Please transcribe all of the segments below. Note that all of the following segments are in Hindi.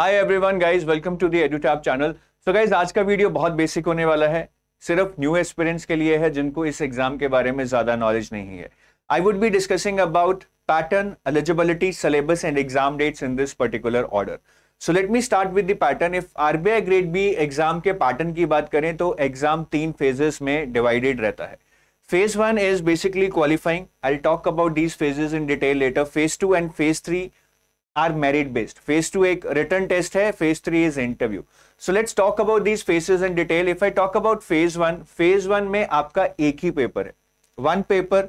Hi everyone guys welcome to the Edutap channel so guys आज का वीडियो बहुत बेसिक होने वाला है सिर्फ न्यू एक्सपीरियंस के लिए है जिनको इस एग्जाम के बारे में ज्यादा नॉलेज नहीं है I would be discussing about pattern eligibility syllabus and exam dates in this particular order so let me start with the pattern if RBI grade B exam के पैटर्न की बात करें तो एग्जाम तीन फेजेस में डिवाइडेड रहता है phase one is basically qualifying I talk about these phases in detail later phase two and phase three are merit based phase two एक रिटर्न टेस्ट है phase three is interview so let's talk about these phases in detail if I talk about phase one phase one में आपका एक ही पेपर है वन पेपर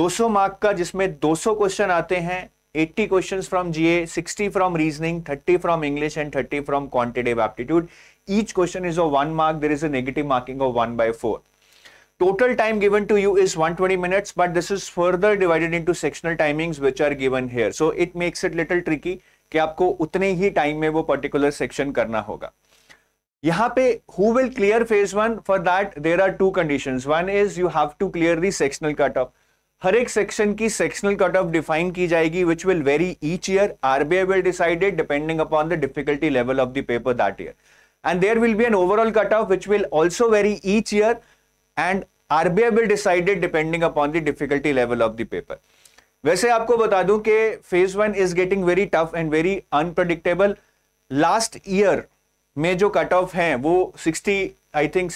200 मार्क का जिसमें 200 क्वेश्चन आते हैं 80 questions from GA 60 from reasoning 30 from English and 30 from quantitative aptitude each question is a one mark there is a negative marking of one by four Total time given to you is 120 minutes, but this is further divided into sectional timings which are given here. So it makes it little tricky कि आपको उतने ही टाइम में वो पर्टिकुलर सेक्शन करना होगा यहाँ पे who will clear phase one for that there are two condition one is you have to clear the sectional cut off हर एक सेक्शन की सेक्शनल कट ऑफ डिफाइन की जाएगी which will vary each year RBI will decided depending upon the difficulty level of the paper that year and there will be an overall cutoff which will also vary each year and RBI will decided depending upon the difficulty level of the paper वैसे आपको बता दूं कि phase one is getting very tough and very unpredictable last year में जो कट ऑफ है वो sixty I think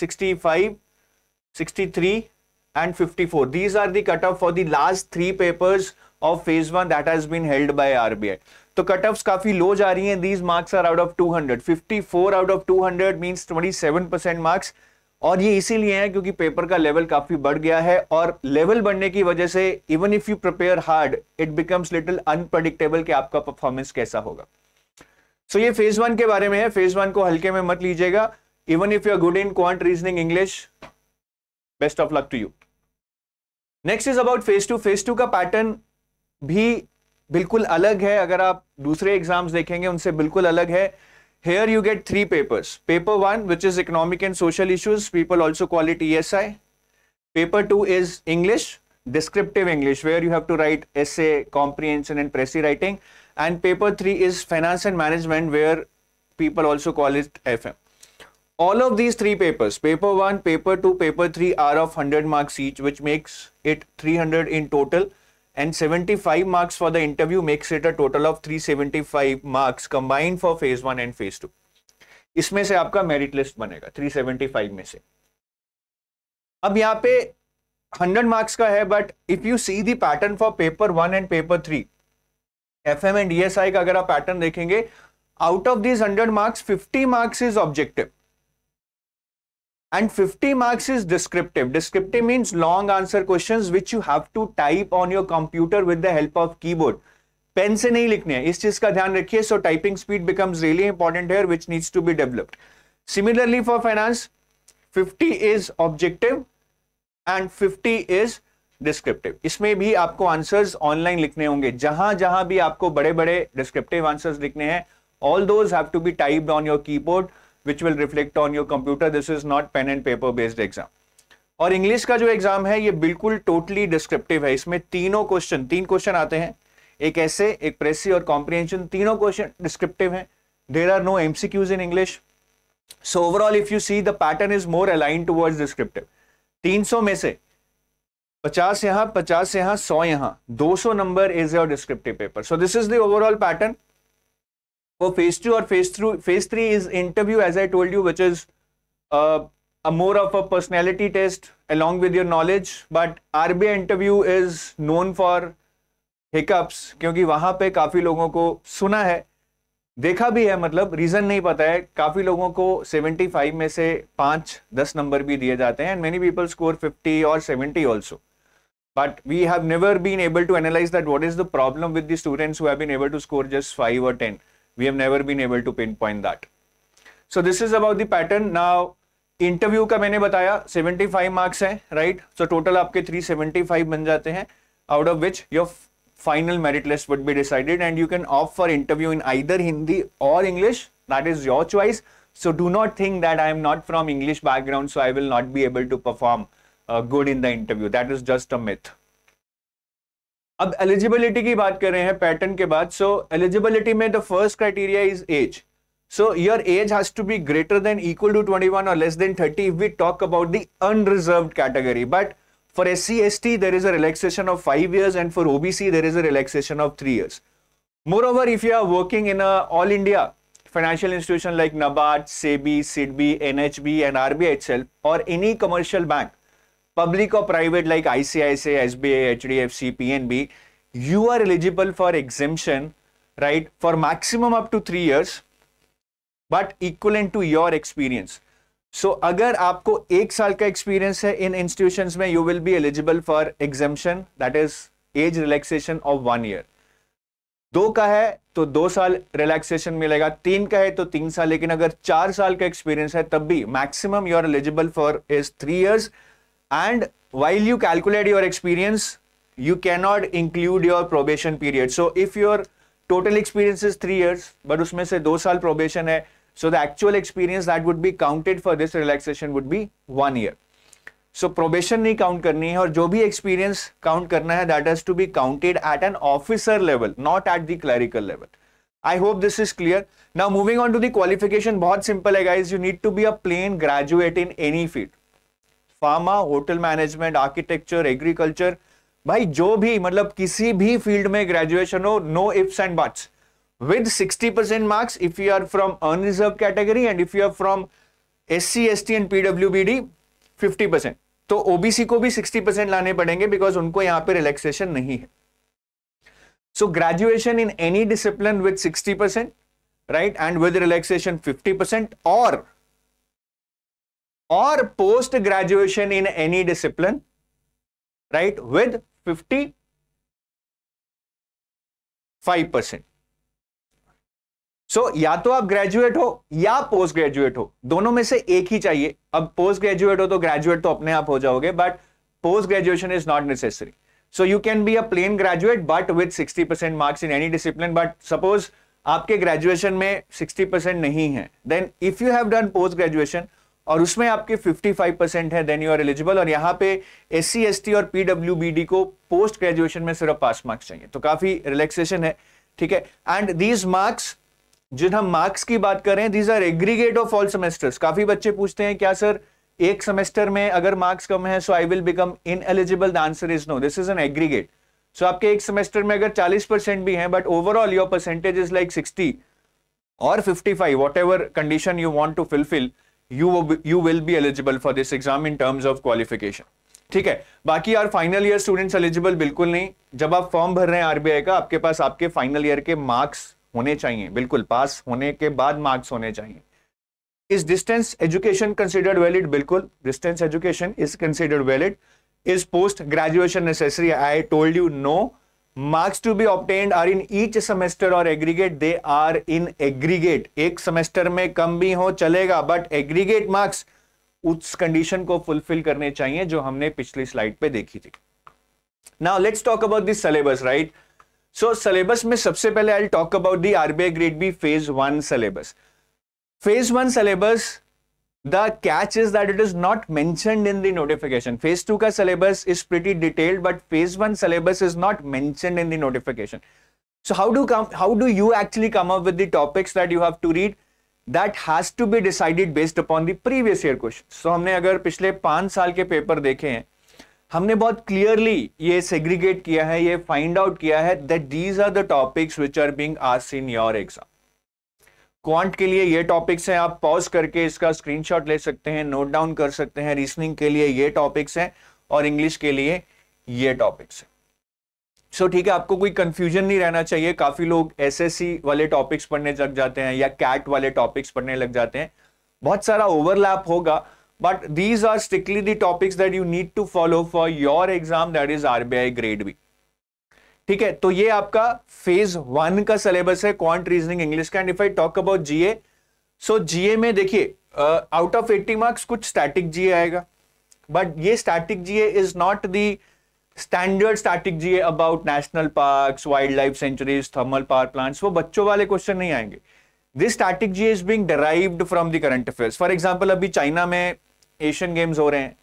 and fifty four these are the cut off for the last three papers of phase one that has been held by RBI तो ऑफ काफी लो जा रही हैं these marks are out of fifty four out of means twenty seven percent marks और ये इसीलिए है क्योंकि पेपर का लेवल काफी बढ़ गया है और लेवल बढ़ने की वजह से even if you prepare hard it becomes little unpredictable कि आपका परफॉर्मेंस कैसा होगा सो so ये फेज वन के बारे में है फेज वन को हल्के में मत लीजिएगा even if you are good in quant reasoning English best of luck to you next is about phase two phase two का पैटर्न भी बिल्कुल अलग है अगर आप दूसरे एग्जाम्स देखेंगे उनसे बिल्कुल अलग है Here you get three papers. Paper 1, which is economic and social issues. People also call it ESI. Paper 2 is English, descriptive English, where you have to write essay, comprehension and pressy writing. And paper 3 is finance and management, where people also call it FM. All of these three papers, paper 1, paper 2, paper 3 are of 100 marks each, which makes it 300 in total. and 75 marks for the interview makes it a total of 375 marks combined for phase one and phase two इसमें से आपका मेरिट लिस्ट बनेगा 375 में से अब यहाँ पे हंड्रेड मार्क्स का है but if you see the pattern for paper one and paper three F M and E S I का अगर आप पैटर्न देखेंगे out of these hundred marks fifty marks is objective and 50 marks is descriptive descriptive means long answer questions which you have to type on your computer with the help of keyboard pen से नहीं लिखने हैं इस चीज का ध्यान रखिए so typing speed becomes really important here which needs to be developed similarly for finance 50 is objective and 50 is descriptive इसमें भी आपको आंसर्स ऑनलाइन लिखने होंगे जहां जहां भी आपको बड़े बड़े डिस्क्रिप्टिव आंसर्स लिखने हैं all those have to be typed on your keyboard which will reflect on your computer this is not pen and paper based exam और इंग्लिश का जो एग्जाम है ये बिल्कुल टोटली डिस्क्रिप्टिव है इसमें तीनों क्वेश्चन तीन क्वेश्चन आते हैं एक ऐसे एक प्रेसी और कॉम्प्रिहेंशन तीनों क्वेश्चन डिस्क्रिप्टिव है there are no MCQs in English so overall if you see the pattern is more align towards descriptive 300 में से 50 पचास 50 सौ 100 दो 200 number is your descriptive paper so this is the overall pattern for phase 2 or phase 3 phase 3 is interview as i told you which is uh, a more of a personality test along with your knowledge but rbi interview is known for hiccups kyunki wahan pe kafi logon ko suna hai देखा भी है मतलब रीजन नहीं पता है काफी लोगों को 75 में से पांच दस नंबर भी दिए जाते हैं एंड मेनी पीपल स्कोर 50 और 70 also but we have never been able to analyze that what is the problem with the students who have been able to score just 5 or 10 We have never been able to pinpoint that. So this is about the pattern. Now Interview का मैंने बताया 75 marks हैं राइट सो टोटल आपके 375 बन जाते हैं out of which your final merit list would be decided and you can offer interview in either Hindi or English. That is your choice. So do not think that I am not from English background, so I will not be able to perform uh, good in the interview. That is just a myth. अब एलिजिबिलिटी की बात कर रहे हैं पैटर्न के बाद सो एलिजिबिलिटी में the first criteria is age so your age has to be greater than equal to 21 और less than 30 if we talk about the unreserved category but for S C S T there is a relaxation of five years and for OBC there is a relaxation of three year moreover if you are working in all India financial institution like NABARD SEBI SIDBI N H B and R और any commercial bank public H D F C P N B you are eligible for for right for maximum up to three years but equal and to your experience so अगर आपको एक साल का एक्सपीरियंस है इन इंस्टीट्यूशन में you will be eligible for exemption that is age relaxation of one year दो का है तो दो साल रिलैक्सेशन मिलेगा तीन का है तो तीन साल लेकिन अगर चार साल का एक्सपीरियंस है तब भी maximum you are eligible for is three years and while you calculate your experience you cannot include your probation period so if your total experience is 3 years but usme se 2 saal probation hai so the actual experience that would be counted for this relaxation would be 1 year so probation nahi count karni hai aur jo bhi experience count karna hai that has to be counted at an officer level not at the clerical level i hope this is clear now moving on to the qualification bahut simple hai guys you need to be a plain graduate in any field pharma hotel management architecture agriculture भाई जो भी मतलब किसी भी फील्ड में ग्रेजुएशन हो no ifs and buts with 60% percent marks if you are from unreserved category and if you are from SC, ST and PWBD 50%. तो ओबीसी को भी 60% परसेंट लाने पड़ेंगे बिकॉज उनको यहां पे रिलैक्सेशन नहीं है so graduation in any discipline with 60% percent right and with relaxation 50% percent और or post graduation in any discipline right with 55 percent so या तो आप ग्रेजुएट हो या पोस्ट ग्रेजुएट हो दोनों में से एक ही चाहिए अब पोस्ट ग्रेजुएट हो तो ग्रेजुएट तो अपने आप हो जाओगे but post graduation is not necessary so you can be a plain graduate but with sixty percent marks in any discipline but suppose आपके ग्रेजुएशन में सिक्सटी परसेंट नहीं है then if you have done post graduation और उसमें आपके 55 परसेंट है देन यू आर एलिजिबल और यहाँ पे एस सी और पीडब्ल्यू को पोस्ट ग्रेजुएशन में सिर्फ पास मार्क्स चाहिए तो काफी रिलैक्सेशन है ठीक है एंड दीज मार्क्स जिन हम मार्क्स की बात कर रहे हैं these are aggregate of all semesters काफी बच्चे पूछते हैं क्या सर एक सेमेस्टर में अगर मार्क्स कम है so I will become ineligible the answer is no this is an aggregate so आपके एक सेमेस्टर में अगर 40 परसेंट भी हैं but overall your percentage is like 60 और 55 five whatever condition you want to fulfil you you will be eligible for this exam in terms of qualification ठीक है बाकी यार फाइनल ईयर स्टूडेंट्स एलिजिबल बिल्कुल नहीं जब आप फॉर्म भर रहे हैं आरबीआई का आपके पास आपके फाइनल ईयर के मार्क्स होने चाहिए बिल्कुल पास होने के बाद मार्क्स होने चाहिए is distance education considered valid बिल्कुल distance education is considered valid is post graduation necessary I told you no marks to be obtained are in each semester और aggregate they are in aggregate एक सेमेस्टर में कम भी हो चलेगा बट एग्रीगेट मार्क्स उस कंडीशन को फुलफिल करने चाहिए जो हमने पिछली स्लाइड पे देखी थी now let's talk about this syllabus right so syllabus में सबसे पहले I talk about the RBI grade B phase one syllabus phase one syllabus The catch is that it is not mentioned in the notification. Phase 2 ka syllabus is pretty detailed, but phase 1 syllabus is not mentioned in the notification. So how do come how do you actually come up with the topics that you have to read? That has to be decided based upon the previous year questions. So हमने अगर पिछले पांच साल के पेपर देखे हैं हमने बहुत क्लियरली ये सेग्रीगेट किया है ये फाइंड आउट किया है that these are the topics which are being asked in your exam quant के लिए ये टॉपिक्स हैं आप पॉज करके इसका स्क्रीनशॉट ले सकते हैं नोट डाउन कर सकते हैं रीजनिंग के लिए ये टॉपिक्स हैं और इंग्लिश के लिए ये टॉपिक्स हैं सो so, ठीक है आपको कोई कंफ्यूजन नहीं रहना चाहिए काफी लोग एसएससी वाले टॉपिक्स पढ़ने लग जाते हैं या कैट वाले टॉपिक्स पढ़ने लग जाते हैं बहुत सारा ओवरलैप होगा but these are strictly the topics that you need to follow for your exam that is RBI grade B ठीक है तो ये आपका फेज वन का सिलेबस है क्वांट रीजनिंग इंग्लिश का and if I talk about GA so GA में देखिए आउट ऑफ 80 मार्क्स कुछ स्टैटिक जीए आएगा बट ये static GA is not the standard static GA about national parks wild life sanctuaries thermal power plants वो बच्चों वाले क्वेश्चन नहीं आएंगे this static GA is being derived from the current affairs for example अभी चाइना में एशियन गेम्स हो रहे हैं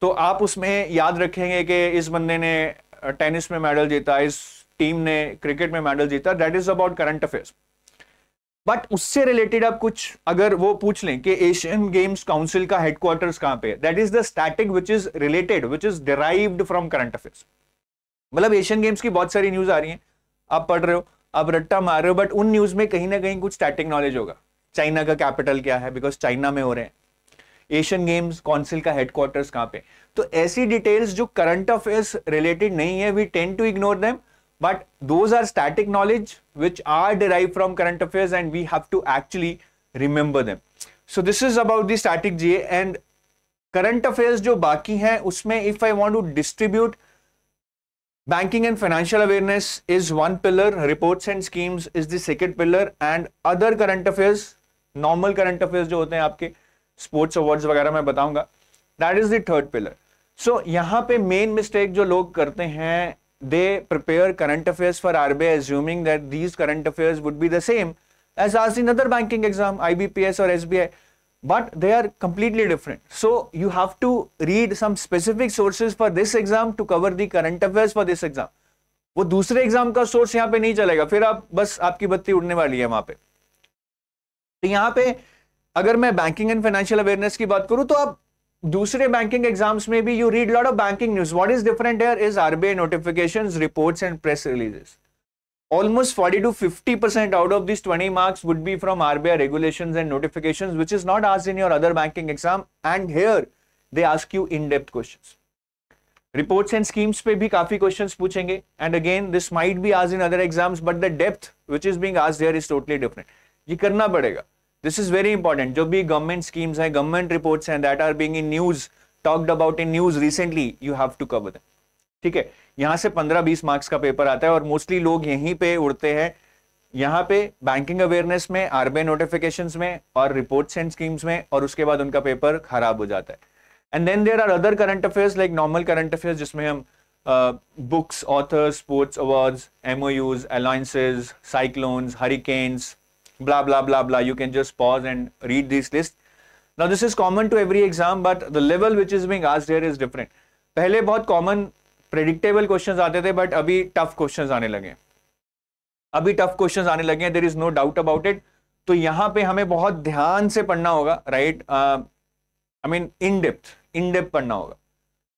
तो आप उसमें याद रखेंगे कि इस बंदे ने टेनिस में मेडल जीता इस टीम ने क्रिकेट में मेडल जीता that is about current affairs but उससे रिलेटेड आप कुछ अगर वो पूछ लें कि एशियन गेम्स काउंसिल का हेडक्वार्टर कहां पे that is the static which is related which is derived from current affairs मतलब एशियन गेम्स की बहुत सारी न्यूज आ रही है आप पढ़ रहे हो आप रट्टा मार रहे हो बट उन न्यूज में कहीं ना कहीं कुछ स्टैटिक नॉलेज होगा चाइना का कैपिटल क्या है बिकॉज चाइना में हो रहे हैं एशियन गेम्स काउंसिल का हेडक्वार्टर्स कहां पे तो ऐसी डिटेल्स जो करंट अफेयर्स रिलेटेड नहीं है we tend to ignore them but those are static knowledge which are derive from current affairs and we have to actually remember them so this is about the static GA and current affairs जो बाकी हैं उसमें if I want to distribute banking and financial awareness is one pillar reports and schemes is the second pillar and other current affairs normal current affairs जो होते हैं आपके स्पोर्ट्स अवार्ड्स वगैरह मैं बताऊंगा that is third pillar so यहाँ पे मेन मिस्टेक जो लोग करते हैं they prepare current affairs for R B assuming that these current affairs would be the same as आज in other banking exam I B P S और S B I but they are completely different. So you have to read some specific sources for this exam to cover the current affairs for this exam. वो दूसरे एग्जाम का सोर्स यहाँ पे नहीं चलेगा फिर आप बस आपकी बत्ती उड़ने वाली है वहां पे तो यहाँ पे अगर मैं बैंकिंग एंड फाइनेंशियल अवेयरनेस की बात करूं तो आप दूसरे बैंकिंग एग्जाम्स में भी you read lot of banking news what is different here is RBI notification reports and press releases almost forty to fifty percent out of this twenty marks would be from RBI regulation and notification which is not आज in your other banking exam and here they ask you in depth question reports and schemes पे भी काफी क्वेश्चन पूछेंगे and again this might be आज in other exams but the depth which is being आज देयर इज टोटली डिफरेंट ये करना पड़ेगा दिस इज वेरी इंपॉर्टेंट जो भी गवर्नमेंट स्कीम्स हैं, गवर्नमेंट रिपोर्ट्स हैं that are being in news talked about in news recently you have to cover them. ठीक है यहां से 15-20 मार्क्स का पेपर आता है और मोस्टली लोग यहीं पे उड़ते हैं यहाँ पे बैंकिंग अवेयरनेस में आरबीआई नोटिफिकेशन में और रिपोर्ट्स एंड स्कीम्स में और उसके बाद उनका पेपर खराब हो जाता है and then there are other current affairs like normal current affairs जिसमें हम books authors sports awards MoUs alliances cyclones hurricanes blah blah blah blah you can just pause and read these lists now this is common to every exam but the level which is being asked here is different पहले बहुत कॉमन प्रेडिक्टेबल क्वेश्चंस आते थे बट अभी टफ क्वेश्चंस आने लगे अभी टफ क्वेश्चंस आने लगे हैं there is no doubt about it तो यहाँ पे हमें बहुत ध्यान से पढ़ना होगा right I mean in depth in depth पढ़ना होगा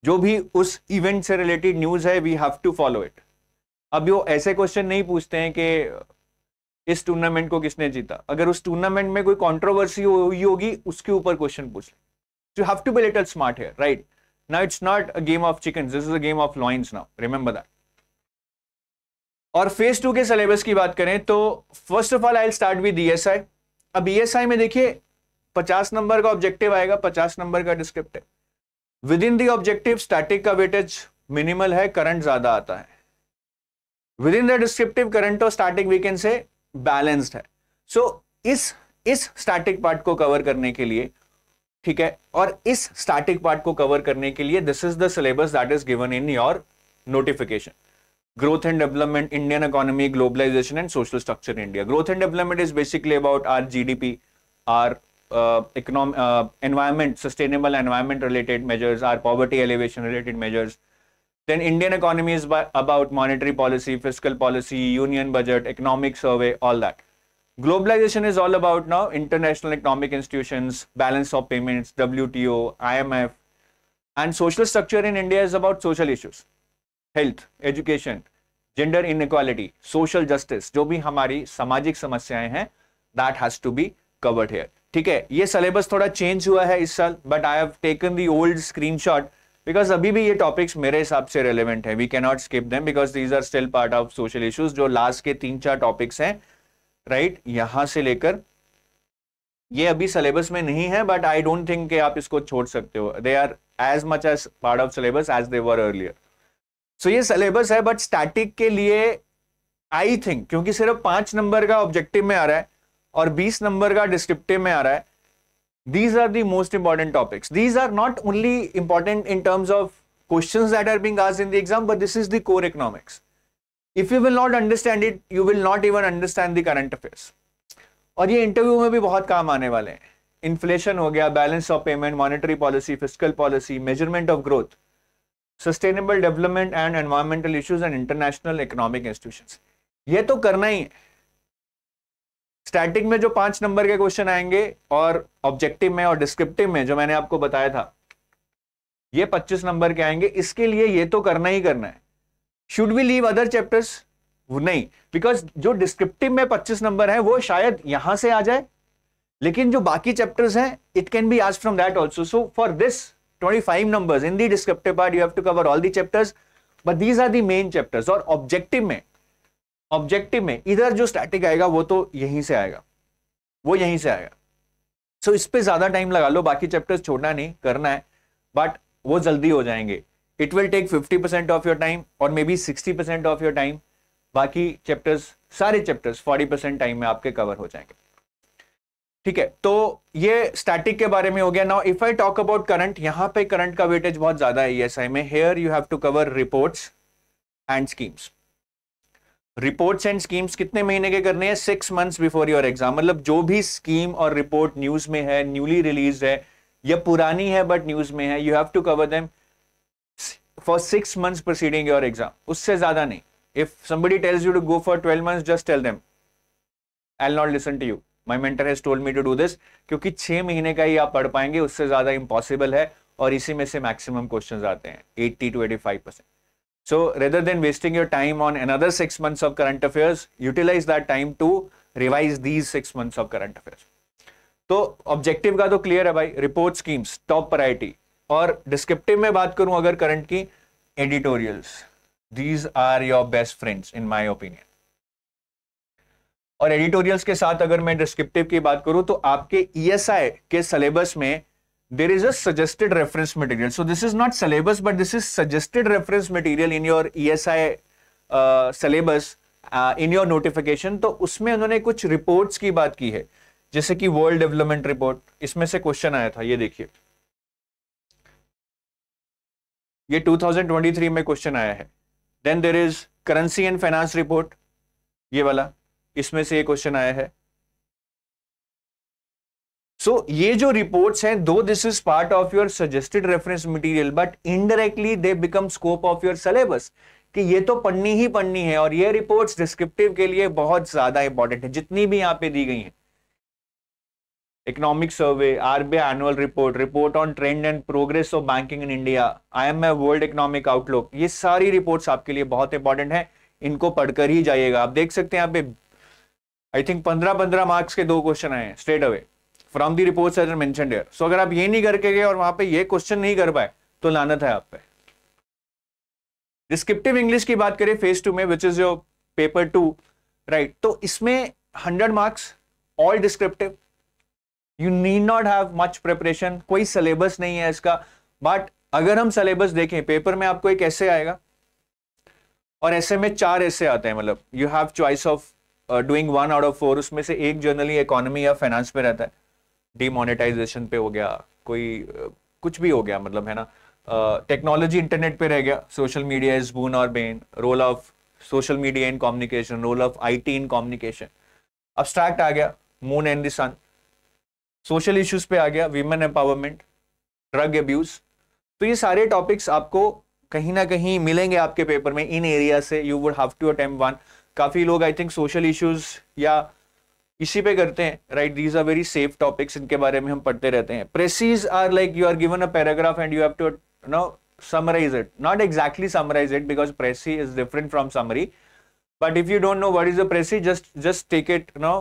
जो भी उस इवेंट से रिलेटेड न्यूज है we have to follow it अब वो ऐसे क्वेश्चन नहीं पूछते हैं कि इस टूर्नामेंट को किसने जीता अगर उस टूर्नामेंट में कोई कॉन्ट्रोवर्सी हुई होगी उसके ऊपर क्वेश्चन पूछ ले you have to be little smart here right now it's not a game of chicken this is a game of lions now remember that और फेज टू के सिलेबस की बात करें तो first of all I start with ESI अब ईएसआई e में देखिए 50 नंबर का ऑब्जेक्टिव आएगा 50 नंबर का descript within the objective static का वेटेज मिनिमल है करंट ज्यादा आता है within the descriptive current और स्टैटिक वीकेंड से बैलेंस्ड है सो so, इस इस स्टैटिक पार्ट को कवर करने के लिए ठीक है और इस स्टैटिक पार्ट को कवर करने के लिए this is the syllabus that is given in your notification growth and development Indian economy globalisation and social structure India growth and development is basically about our G D P our economic environment sustainable environment related measures our poverty alleviation related measures Then Indian economy is by, about monetary policy, fiscal policy, union budget, economic survey, all that. Globalization is all about now international economic institutions, balance of payments, WTO, IMF. And social structure in India is about social issues, health, education, gender inequality, social justice, जो भी हमारी सामाजिक समस्याएं that has to be covered here. ठीक है ये सिलेबस थोड़ा चेंज हुआ है इस साल but I have taken the old screenshot. Because अभी भी ये टॉपिक्स मेरे हिसाब से रेलिवेंट है we can not skip them because these are still part of social issues जो लास्ट के तीन चार टॉपिक्स हैं राइट right? यहां से लेकर ये अभी सिलेबस में नहीं है बट आई डोंट थिंक आप इसको छोड़ सकते हो they are as much as part of syllabus as they were earlier so ये सिलेबस है बट स्टैटिक के लिए आई थिंक क्योंकि सिर्फ पांच नंबर का ऑब्जेक्टिव में आ रहा है और बीस नंबर का डिस्क्रिप्टिव में आ रहा है these are the most important topics. These are not only important in terms of questions that are being asked in the exam, but this is the core economics. If you will not understand it, you will not even understand the current affairs. And this interview will be come in Inflation, ho gaya, balance of payment, monetary policy, fiscal policy, measurement of growth, sustainable development and environmental issues and international economic institutions. This is to do. Static में जो पांच नंबर के क्वेश्चन आएंगे और ऑब्जेक्टिव में और डिस्क्रिप्टिव में जो मैंने आपको बताया था ये 25 नंबर के आएंगे इसके लिए ये तो करना ही करना है should we leave other chapters नहीं बिकॉज जो डिस्क्रिप्टिव में 25 नंबर है वो शायद यहां से आ जाए लेकिन जो बाकी चैप्टर्स हैं इट कैन बी आज from that also so for this 25 number in the descriptive part you have to cover all the chapters but these are the main chapters और ऑब्जेक्टिव में ऑब्जेक्टिव में इधर जो स्टैटिक आएगा वो तो यहीं से आएगा वो यहीं से आएगा सो so, इस पर ज़्यादा टाइम लगा लो बाकी चैप्टर्स छोड़ना नहीं करना है बट वो जल्दी हो जाएंगे it will take 50 percent of your time और मे maybe sixty percent of your time बाकी चैप्टर्स सारे चैप्टर्स 40 परसेंट टाइम में आपके कवर हो जाएंगे ठीक है तो ये स्टैटिक के बारे में हो गया now if I talk about current यहाँ पे करंट का वेटेज बहुत ज्यादा है ईएसआई e में here you have to cover reports and schemes reports and schemes कितने महीने के करने हैं six months before your exam मतलब जो भी स्कीम और रिपोर्ट न्यूज में है न्यूली रिलीज है या पुरानी है बट न्यूज में है you have to cover them for six months proceeding your exam उससे ज्यादा नहीं if somebody tells you to go for 12 months just tell them i'll not listen to you my mentor has told me to do this क्योंकि छह महीने का ही आप पढ़ पाएंगे उससे ज़्यादा इम्पॉसिबल है और इसी में से मैक्सिमम क्वेश्चन आते हैं eighty two eighty five percent So rather than wasting your time on another six months of current affairs, utilize that time to revise these six months of current affairs. तो ऑब्जेक्टिव का तो क्लियर है भाई रिपोर्ट स्कीम्स टॉप प्रायोरिटी और डिस्क्रिप्टिव में बात करूं अगर करंट की editorials these are your best friends in my opinion और एडिटोरियल्स के साथ अगर मैं डिस्क्रिप्टिव की बात करूं तो आपके ईएसआई e के सिलेबस में there is a suggested reference material. So this is not syllabus, but this is suggested reference material in your ESI uh, syllabus uh, in your notification. तो उसमें उन्होंने कुछ reports की बात की है जैसे कि world development report इसमें से question आया था ये देखिए ये 2023 में क्वेश्चन आया है then there is currency and finance report ये वाला इसमें से ये क्वेश्चन आया है सो so, ये जो रिपोर्ट्स हैं though this is part of your suggested reference material but indirectly they become scope of your syllabus कि ये तो पढ़नी ही पढ़नी है और ये रिपोर्ट्स डिस्क्रिप्टिव के लिए बहुत ज्यादा इंपॉर्टेंट है जितनी भी यहाँ पे दी गई हैं economic survey RBI annual report report on trend and progress of banking in India I M IMF world economic outlook ये सारी रिपोर्ट्स आपके लिए बहुत इंपॉर्टेंट है इनको पढ़कर ही जाइएगा आप देख सकते हैं यहाँ पे आई थिंक पंद्रह पंद्रह मार्क्स के दो क्वेश्चन आए straight away from the report मैं सो अगर आप ये नहीं करके गए और वहां पर यह क्वेश्चन नहीं कर पाए तो लानत है आप पे डिस्क्रिप्टिव इंग्लिश की बात करें फेज टू में which is your paper two right तो इसमें hundred marks all descriptive you need not have much preparation कोई सिलेबस नहीं है इसका बट अगर हम सिलेबस देखें पेपर में आपको एक ऐसे आएगा और ऐसे में चार ऐसे आते हैं मतलब you have choice of doing one out of four उसमें से एक जनरली इकोनॉमी या फाइनेंस में रहता है डिमोनेटाइजेशन पे हो गया कोई कुछ भी हो गया मतलब है ना टेक्नोलॉजी इंटरनेट पे रह गया सोशल मीडिया इज बून और bane role of social media in communication role of IT in communication abstract आ गया moon and the sun social issues पे आ गया वीमेन एम्पावरमेंट ड्रग एब्यूज तो ये सारे टॉपिक्स आपको कहीं ना कहीं मिलेंगे आपके पेपर में इन एरिया से you would have to attempt one काफ़ी लोग आई थिंक सोशल इश्यूज या इसी पे करते हैं right these are very safe topics इनके बारे में हम पढ़ते रहते हैं precis are like you are given a paragraph and you have to know summarise it not exactly summarise it because precis is different from summary but if you don't know what is a precis just just take it no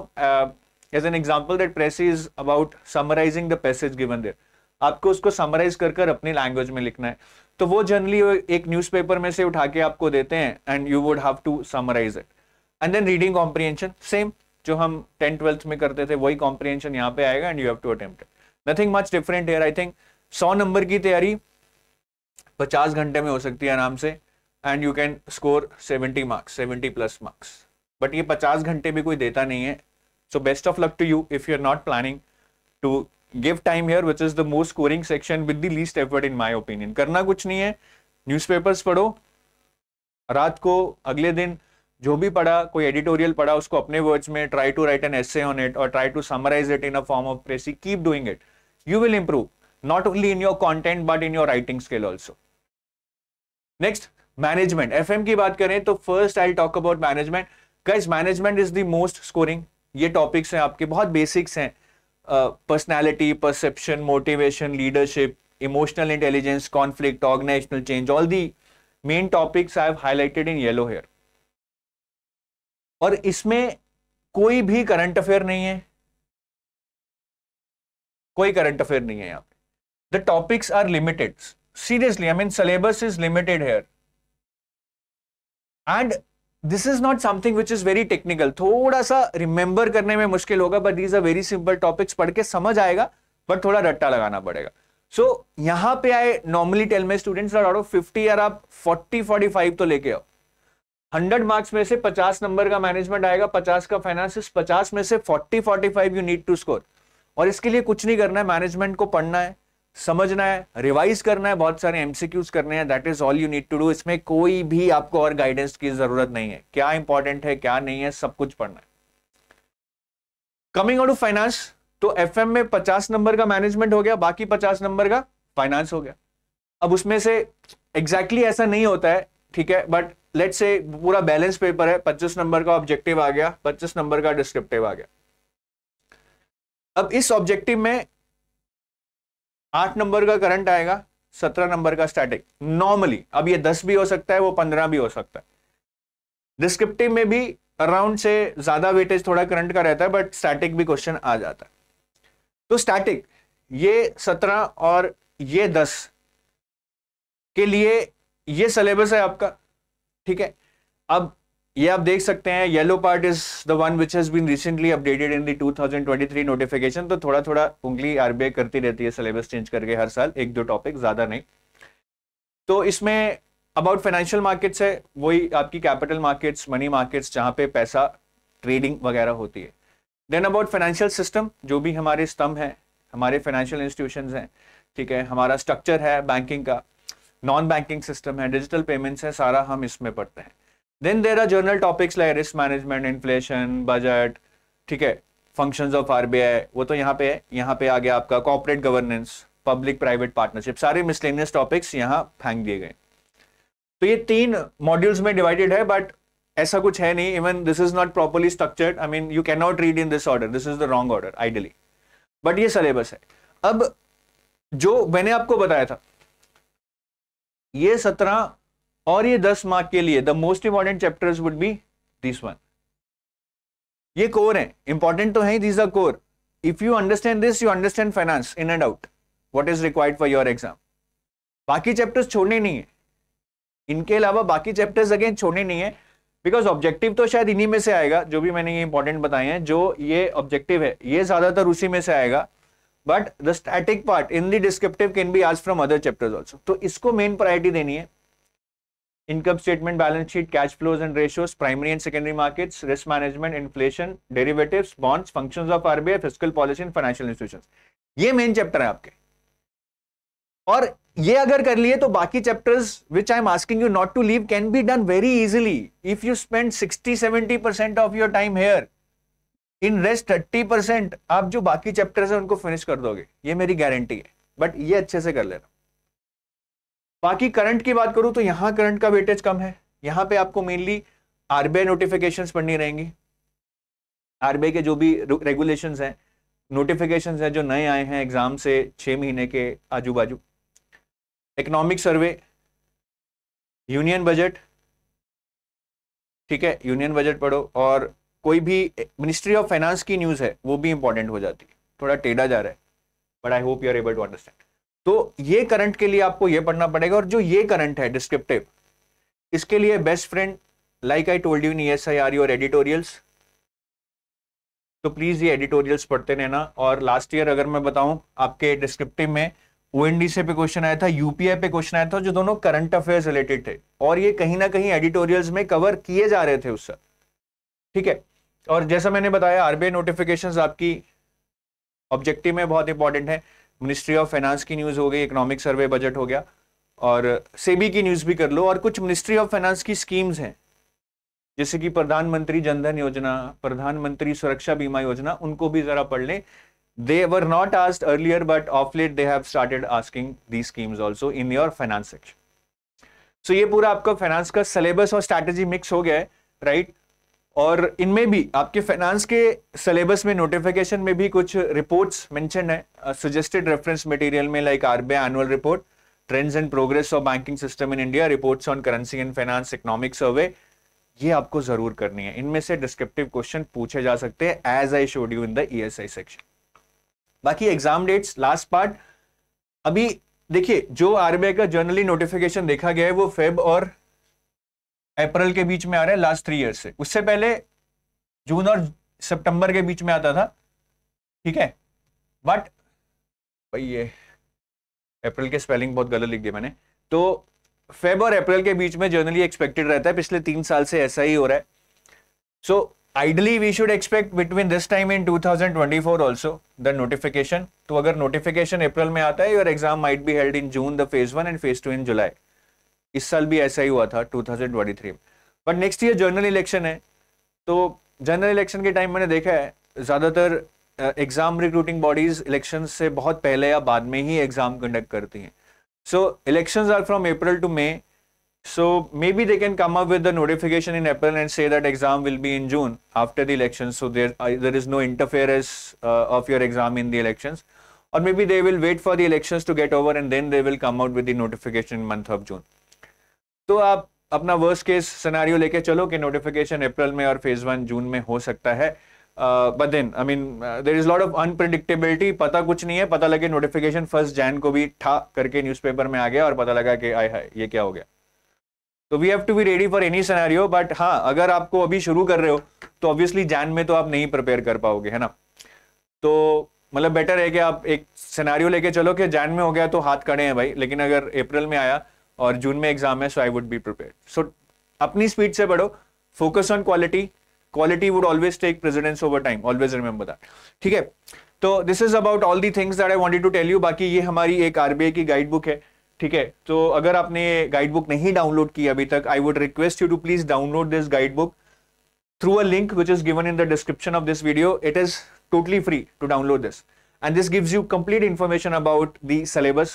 as an example that precis is about summarising the passage given there आपको उसको समराइज कर कर अपनी लैंग्वेज में लिखना है तो वो जनरली एक न्यूज पेपर में से उठा के आपको देते हैं and you would have to summarise it and then reading comprehension same जो हम टेंथ ट्वेल्थ में करते थे वही कॉम्प्रीहेंशन यहाँ पे आएगा and you have to attempt nothing much different here I think सौ नंबर की तैयारी पचास घंटे में हो सकती है आराम से and you can score seventy marks seventy plus marks but ये पचास घंटे भी कोई देता नहीं है so best of luck to you if you are not planning to give time here which is the most scoring section with the least effort in my opinion करना कुछ नहीं है न्यूज़पेपर्स पढ़ो रात को अगले दिन जो भी पढ़ा कोई एडिटोरियल पढ़ा उसको अपने वर्ड्स में try to write an essay on it और try to summarise it in a form of precis keep doing it you will improve not only in your content but in your writing skill also next management F की बात करें तो first I talk about management guys management is the most scoring ये टॉपिक्स हैं आपके बहुत बेसिक्स हैं personality perception motivation leadership emotional intelligence conflict organisational change all the main topics I have highlighted in yellow here और इसमें कोई भी करंट अफेयर नहीं है कोई करंट अफेयर नहीं है यहां पर the topics are limited seriously I mean syllabus is limited here and this is not something which is very technical थोड़ा सा रिमेंबर करने में मुश्किल होगा but these are very simple topics पढ़ के समझ आएगा बट थोड़ा रट्टा लगाना पड़ेगा सो so, यहां पे आए नॉर्मली टेल में स्टूडेंट्स आउट ऑफ फिफ्टी यार आप फोर्टी फोर्टी फाइव तो लेके आओ 100 मार्क्स में से 50 नंबर का मैनेजमेंट आएगा 50 का फाइनेंसिस 50 में से 40 45 यू नीड टू स्कोर और इसके लिए कुछ नहीं करना है मैनेजमेंट को पढ़ना है समझना है रिवाइज करना है बहुत सारे एमसीक्यूज करने हैं that is all you need to do इसमें कोई भी आपको और गाइडेंस की जरूरत नहीं है क्या इंपॉर्टेंट है क्या नहीं है सब कुछ पढ़ना है कमिंग आउट फाइनेंस तो एफ में पचास नंबर का मैनेजमेंट हो गया बाकी पचास नंबर का फाइनेंस हो गया अब उसमें से एग्जैक्टली exactly ऐसा नहीं होता है ठीक है बट लेट से पूरा बैलेंस पेपर है पच्चीस नंबर का ऑब्जेक्टिव आ गया पच्चीस नंबर का डिस्क्रिप्टिव आ गया अब इस ऑब्जेक्टिव में आठ नंबर का करंट आएगा सत्रह नंबर का स्टैटिक नॉर्मली अब ये दस भी हो सकता है वो पंद्रह भी हो सकता है डिस्क्रिप्टिव में भी अराउंड से ज्यादा वेटेज थोड़ा करंट का रहता है बट स्टैटिक भी क्वेश्चन आ जाता है तो स्टैटिक ये सत्रह और ये दस के लिए ये सिलेबस है आपका ठीक है अब ये आप देख सकते हैं yellow part is the one which has been recently updated in the 2023 notification तो थोड़ा थोड़ा उंगली आरबीआई करती रहती है सिलेबस चेंज करके हर साल एक दो टॉपिक ज्यादा नहीं तो इसमें अबाउट फाइनेंशियल मार्केट्स है वही आपकी कैपिटल मार्केट्स मनी मार्केट्स जहां पे पैसा ट्रेडिंग वगैरह होती है देन अबाउट फाइनेंशियल सिस्टम जो भी हमारे स्तंभ हैं हमारे फाइनेंशियल इंस्टीट्यूशन हैं ठीक है हमारा स्ट्रक्चर है बैंकिंग का नॉन बैंकिंग सिस्टम है डिजिटल पेमेंट्स है सारा हम इसमें पढ़ते हैं then there are general topics like risk management inflation budget ठीक है फंक्शन ऑफ आर वो तो यहाँ पे है यहाँ पे आ गया आपका corporate governance public private partnership सारे मिसलेनियस टॉपिक्स यहाँ फेंक दिए गए तो ये तीन मॉड्यूल्स में डिवाइडेड है बट ऐसा कुछ है नहीं even this is not properly structured I mean you can not read in this order this is the wrong order ideally but ये सिलेबस है अब जो मैंने आपको बताया था ये सत्रह और ये दस मार्क के लिए the most important chapters would be this one ये कोर है इंपॉर्टेंट तो है this the core if you understand this you understand finance in and out what is required for your exam बाकी चैप्टर्स छोड़ने नहीं है इनके अलावा बाकी चैप्टर्स अगेन छोड़ने नहीं है बिकॉज ऑब्जेक्टिव तो शायद इन्हीं में से आएगा जो भी मैंने ये इंपॉर्टेंट बताए हैं जो ये ऑब्जेक्टिव है ये ज्यादातर उसी में से आएगा but the static part in the descriptive can be आज फ्रॉम अदर चैप्टर ऑल्सो तो इसको मेन प्रायोरिटी देनी है income statement balance sheet cash flows and ratios primary and secondary markets risk management inflation derivative bonds function of RBI physical policy and financial institution ये मेन चैप्टर है आपके और ये अगर कर लिए तो बाकी chapters which I am asking you not to leave can be done very easily if you spend sixty seventy percent of your time here in rest thirty percent आप जो बाकी चैप्टर्स हैं उनको फिनिश कर दोगे ये मेरी गारंटी है बट ये अच्छे से कर लेना बाकी करंट की बात करूं तो यहां करंट का वेटेज कम है यहां पे आपको मेनली आरबीआई नोटिफिकेशंस पढ़नी रहेंगी आरबीआई के जो भी रेगुलेशन हैं नोटिफिकेशन है जो नए आए हैं एग्जाम से छह महीने के आजू बाजू इकोनॉमिक सर्वे यूनियन बजट ठीक है यूनियन बजट पढ़ो और कोई भी मिनिस्ट्री ऑफ फाइनेंस की न्यूज़ है वो भी इंपॉर्टेंट हो जाती है थोड़ा टेढ़ा जा रहा है but I hope you are able to understand तो ये करंट के लिए आपको ये पढ़ना पड़ेगा और जो ये करंट है डिस्क्रिप्टिव इसके लिए best friend like I told you in ESI are your editorials तो प्लीज़ ये एडिटोरियल्स पढ़ते रहना और लास्ट ईयर अगर मैं बताऊं आपके डिस्क्रिप्टिव में ओ से पे क्वेश्चन आया था यूपीआई पे क्वेश्चन आया था जो दोनों करंट अफेयर्स रिलेटेड थे और ये कहीं ना कहीं एडिटोरियल्स में कवर किए जा रहे थे उससे ठीक है और जैसा मैंने बताया आरबीआई नोटिफिकेशन आपकी ऑब्जेक्टिव में बहुत इंपॉर्टेंट है मिनिस्ट्री ऑफ फाइनेंस की न्यूज़ हो गई इकोनॉमिक सर्वे बजट हो गया और सेबी की न्यूज़ भी कर लो और कुछ मिनिस्ट्री ऑफ फाइनेंस की स्कीम्स हैं जैसे कि प्रधानमंत्री जनधन योजना प्रधानमंत्री सुरक्षा बीमा योजना उनको भी जरा पढ़ लें they were not asked earlier but of late they have started asking the schemes also in your finance section so ये पूरा आपका फाइनेंस का सिलेबस और स्ट्रैटेजी मिक्स हो गया है राइट right? और इनमें भी आपके फाइनेंस के सिलेबस में नोटिफिकेशन में भी कुछ रिपोर्ट्स मेंशन है सजेस्टेड रेफरेंस मटेरियल में like RBI annual report trends and progress of banking system in India reports on currency and finance economic survey ये आपको जरूर करनी है इनमें से डिस्क्रिप्टिव क्वेश्चन पूछे जा सकते हैं as I showed you in the ESI section बाकी एग्जाम डेट्स लास्ट पार्ट अभी देखिए जो आरबीआई का जर्नली नोटिफिकेशन देखा गया है वो फेब और अप्रैल के बीच में आ रहा है लास्ट थ्री ईयर से उससे पहले जून और सितंबर के बीच में आता था ठीक है बट भाई ये अप्रैल के स्पेलिंग बहुत गलत लिख दिया मैंने तो फेब और अप्रैल के बीच में जनरली एक्सपेक्टेड रहता है पिछले तीन साल से ऐसा ही हो रहा है so ideally we should expect between this time in 2024 also the notification तो अगर नोटिफिकेशन अप्रैल में आता है your exam might be held in June the phase one and phase two in July इस साल भी ऐसा ही हुआ था 2023 में but next year general election है तो जनरल इलेक्शन के टाइम मैंने देखा है ज़्यादातर एग्जाम रिक्रूटिंग बॉडीज इलेक्शन से बहुत पहले या बाद में ही एग्जाम कंडक्ट करती हैं so elections are from April to May so may be they can come up with notification in April and say that exam will be in June after the election so there there is no interference of your exam in the elections और मे be they will wait for the elections to get over and then they will come out with the notification month of June तो आप अपना वर्स्ट केस सिनेरियो लेके चलो कि नोटिफिकेशन अप्रैल में और फेज वन जून में हो सकता है but then I mean there is lot of unpredictability पता कुछ नहीं है पता लगे नोटिफिकेशन फर्स्ट जैन को भी ठा करके न्यूज़पेपर में आ गया और पता लगा कि आई हाय ये क्या हो गया तो we have to be ready for any scenario but हाँ अगर आपको अभी शुरू कर रहे हो तो ऑब्वियसली जैन में तो आप नहीं प्रिपेयर कर पाओगे है ना तो मतलब बेटर है कि आप एक सिनेरियो लेके चलो कि जैन में हो गया तो हाथ खड़े हैं भाई लेकिन अगर अप्रैल में आया और जून में एग्जाम है so I would be prepare so अपनी स्पीड से बढ़ो focus on quality quality would always take precedence over time always remember that ठीक है तो this is about all the things that I wanted to tell you बाकी ये हमारी एक आरबीआई की गाइड बुक है ठीक है तो अगर आपने गाइड बुक नहीं डाउनलोड की अभी तक I would request you to please download this guide book through a link which is given in the description of this video it is totally free to download this and this gives you complete information about the syllabus,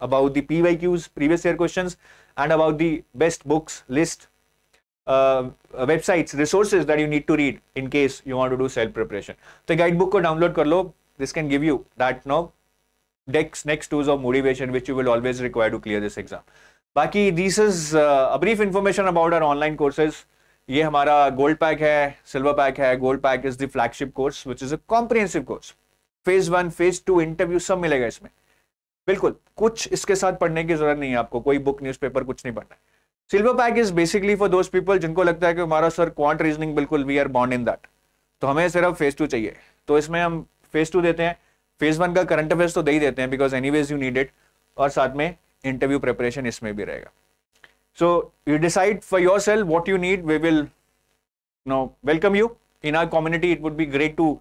about the PYQs, previous year questions, and about the best books list, uh, websites, resources that you need to read in case you want to do self preparation. The guidebook ko download karlo. This can give you that now next next tools of motivation which you will always require to clear this exam. बाकी this is uh, a brief information about our online courses. ये हमारा गोल्ड पैक है सिल्वर पैक है gold pack is the flagship course which is a comprehensive course phase one phase two interview सब मिलेगा इसमें बिल्कुल कुछ इसके साथ पढ़ने की जरूरत नहीं है आपको कोई बुक न्यूज़पेपर कुछ नहीं पढ़ना है silver pack is basically for those people जिनको लगता है कि हमारा सर क्वांट रीजनिंग बिल्कुल we are bond in that तो हमें सिर्फ फेज टू चाहिए तो इसमें हम फेज टू देते हैं फेज वन का करंट अफेयर्स तो दे ही देते हैं because anyways you need it और साथ में इंटरव्यू प्रिपरेशन इसमें भी रहेगा so you decide for yourself what you need we will no welcome you in our community it would be great to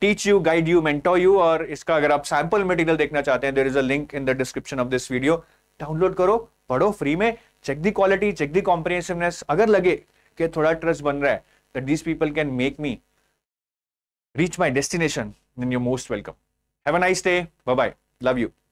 teach you guide you mentor you और इसका अगर आप सैंपल मटेरियल देखना चाहते हैं there is a link in the description of this video download करो पढ़ो फ्री में check the quality check the comprehensiveness अगर लगे कि थोड़ा ट्रस्ट बन रहा है that these people can make me reach my destination then you most welcome have a nice day. Bye love you